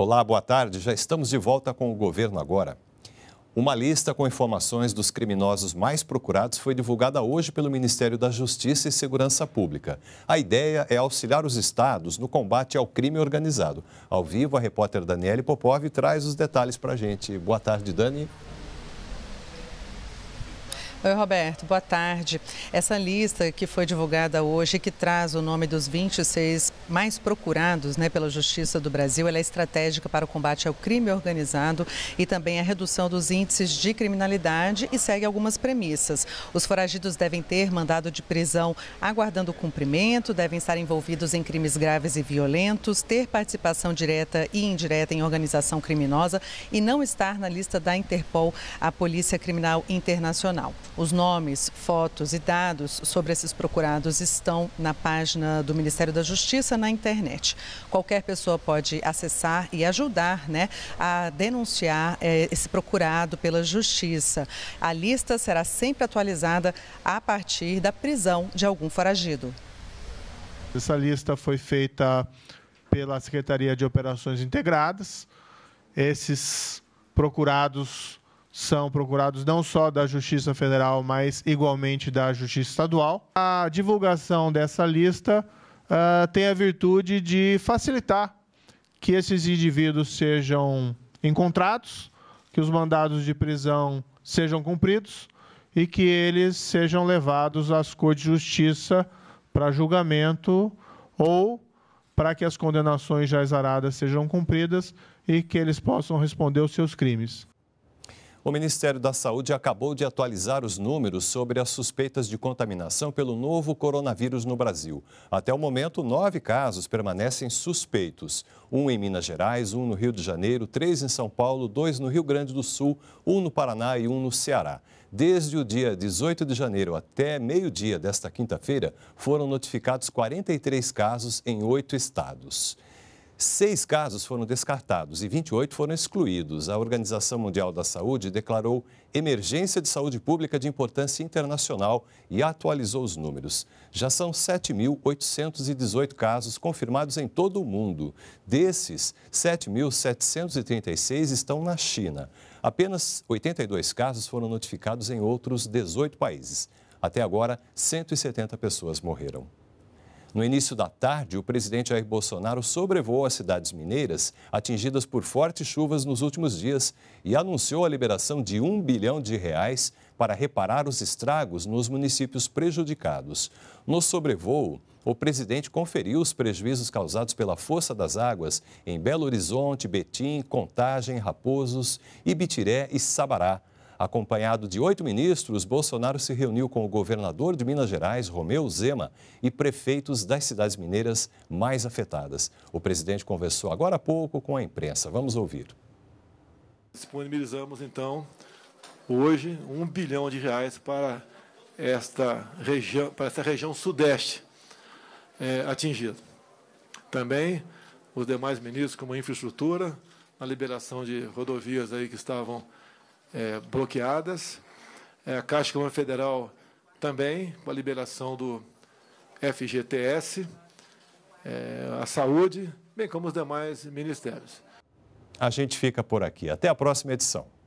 Olá, boa tarde. Já estamos de volta com o governo agora. Uma lista com informações dos criminosos mais procurados foi divulgada hoje pelo Ministério da Justiça e Segurança Pública. A ideia é auxiliar os estados no combate ao crime organizado. Ao vivo, a repórter Daniele Popov traz os detalhes para a gente. Boa tarde, Dani. Oi, Roberto, boa tarde. Essa lista que foi divulgada hoje, que traz o nome dos 26 mais procurados né, pela Justiça do Brasil, ela é estratégica para o combate ao crime organizado e também a redução dos índices de criminalidade e segue algumas premissas. Os foragidos devem ter mandado de prisão aguardando o cumprimento, devem estar envolvidos em crimes graves e violentos, ter participação direta e indireta em organização criminosa e não estar na lista da Interpol, a Polícia Criminal Internacional. Os nomes, fotos e dados sobre esses procurados estão na página do Ministério da Justiça na internet. Qualquer pessoa pode acessar e ajudar né, a denunciar é, esse procurado pela Justiça. A lista será sempre atualizada a partir da prisão de algum foragido. Essa lista foi feita pela Secretaria de Operações Integradas. Esses procurados são procurados não só da Justiça Federal, mas igualmente da Justiça Estadual. A divulgação dessa lista uh, tem a virtude de facilitar que esses indivíduos sejam encontrados, que os mandados de prisão sejam cumpridos e que eles sejam levados às Cortes de Justiça para julgamento ou para que as condenações já exaradas sejam cumpridas e que eles possam responder os seus crimes. O Ministério da Saúde acabou de atualizar os números sobre as suspeitas de contaminação pelo novo coronavírus no Brasil. Até o momento, nove casos permanecem suspeitos: um em Minas Gerais, um no Rio de Janeiro, três em São Paulo, dois no Rio Grande do Sul, um no Paraná e um no Ceará. Desde o dia 18 de janeiro até meio-dia desta quinta-feira, foram notificados 43 casos em oito estados. Seis casos foram descartados e 28 foram excluídos. A Organização Mundial da Saúde declarou emergência de saúde pública de importância internacional e atualizou os números. Já são 7.818 casos confirmados em todo o mundo. Desses, 7.736 estão na China. Apenas 82 casos foram notificados em outros 18 países. Até agora, 170 pessoas morreram. No início da tarde, o presidente Jair Bolsonaro sobrevoou as cidades mineiras atingidas por fortes chuvas nos últimos dias e anunciou a liberação de um bilhão de reais para reparar os estragos nos municípios prejudicados. No sobrevoo, o presidente conferiu os prejuízos causados pela força das águas em Belo Horizonte, Betim, Contagem, Raposos, Ibitiré e Sabará. Acompanhado de oito ministros, Bolsonaro se reuniu com o governador de Minas Gerais, Romeu Zema, e prefeitos das cidades mineiras mais afetadas. O presidente conversou agora há pouco com a imprensa. Vamos ouvir. Disponibilizamos, então, hoje, um bilhão de reais para esta região, para esta região sudeste é, atingida. Também os demais ministros, como infraestrutura, a liberação de rodovias aí que estavam é, bloqueadas. É, a Caixa Econômica Federal também, com a liberação do FGTS, é, a saúde, bem como os demais ministérios. A gente fica por aqui. Até a próxima edição.